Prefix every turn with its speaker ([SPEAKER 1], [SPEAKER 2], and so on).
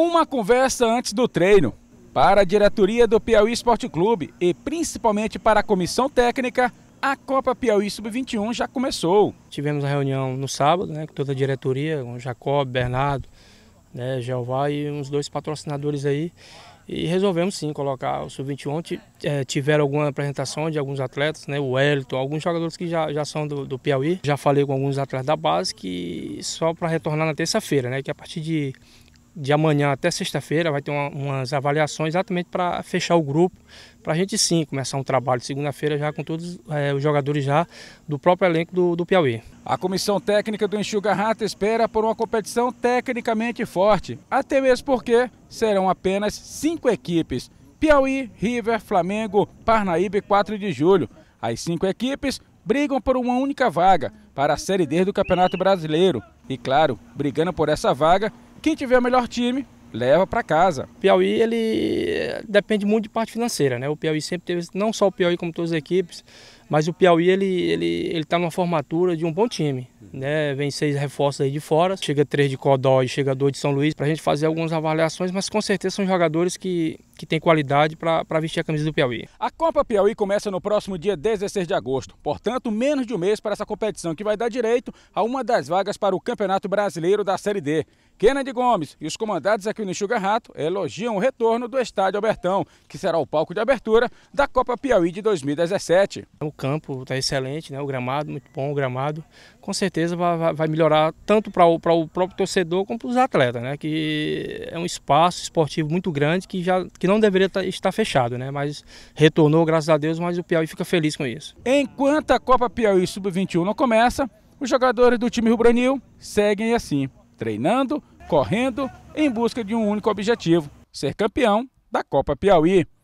[SPEAKER 1] Uma conversa antes do treino. Para a diretoria do Piauí Esporte Clube e principalmente para a comissão técnica, a Copa Piauí Sub-21 já começou.
[SPEAKER 2] Tivemos a reunião no sábado né, com toda a diretoria, com Jacob, Bernardo, né, Jeová e uns dois patrocinadores aí. E resolvemos sim colocar o Sub-21. É, tiveram alguma apresentação de alguns atletas, né? O Wellington, alguns jogadores que já, já são do, do Piauí. Já falei com alguns atletas da base que só para retornar na terça-feira, né? Que a partir de de amanhã até sexta-feira vai ter uma, umas avaliações exatamente para fechar o grupo, para a gente sim começar um trabalho segunda-feira já com todos é, os jogadores já do próprio elenco do, do
[SPEAKER 1] Piauí. A comissão técnica do Enxuga Rata espera por uma competição tecnicamente forte, até mesmo porque serão apenas cinco equipes, Piauí, River, Flamengo, Parnaíba e 4 de julho. As cinco equipes brigam por uma única vaga para a Série D do Campeonato Brasileiro. E claro, brigando por essa vaga, quem tiver o melhor time, leva para casa. Piauí ele depende muito de parte financeira, né? O Piauí
[SPEAKER 2] sempre teve, não só o Piauí como todas as equipes, mas o Piauí ele ele ele tá numa formatura de um bom time, né? Vem seis reforços aí de fora, chega três de Codó e chega dois de São Luís para a gente fazer algumas avaliações, mas com certeza são jogadores que que tem qualidade para vestir a camisa do Piauí.
[SPEAKER 1] A Copa Piauí começa no próximo dia 16 de agosto, portanto, menos de um mês para essa competição que vai dar direito a uma das vagas para o Campeonato Brasileiro da Série D. Kennedy Gomes e os comandados aqui no Enxuga Rato elogiam o retorno do Estádio Albertão, que será o palco de abertura da Copa Piauí de 2017.
[SPEAKER 2] O é campo está excelente, né? o gramado, muito bom o gramado. Com certeza vai, vai melhorar tanto para o, o próprio torcedor como para os atletas, né? que é um espaço esportivo muito grande que, já, que não deveria tá, estar fechado, né? mas
[SPEAKER 1] retornou, graças a Deus, mas o Piauí fica feliz com isso. Enquanto a Copa Piauí Sub-21 não começa, os jogadores do time Rubranil seguem assim treinando, correndo, em busca de um único objetivo: ser campeão da Copa Piauí.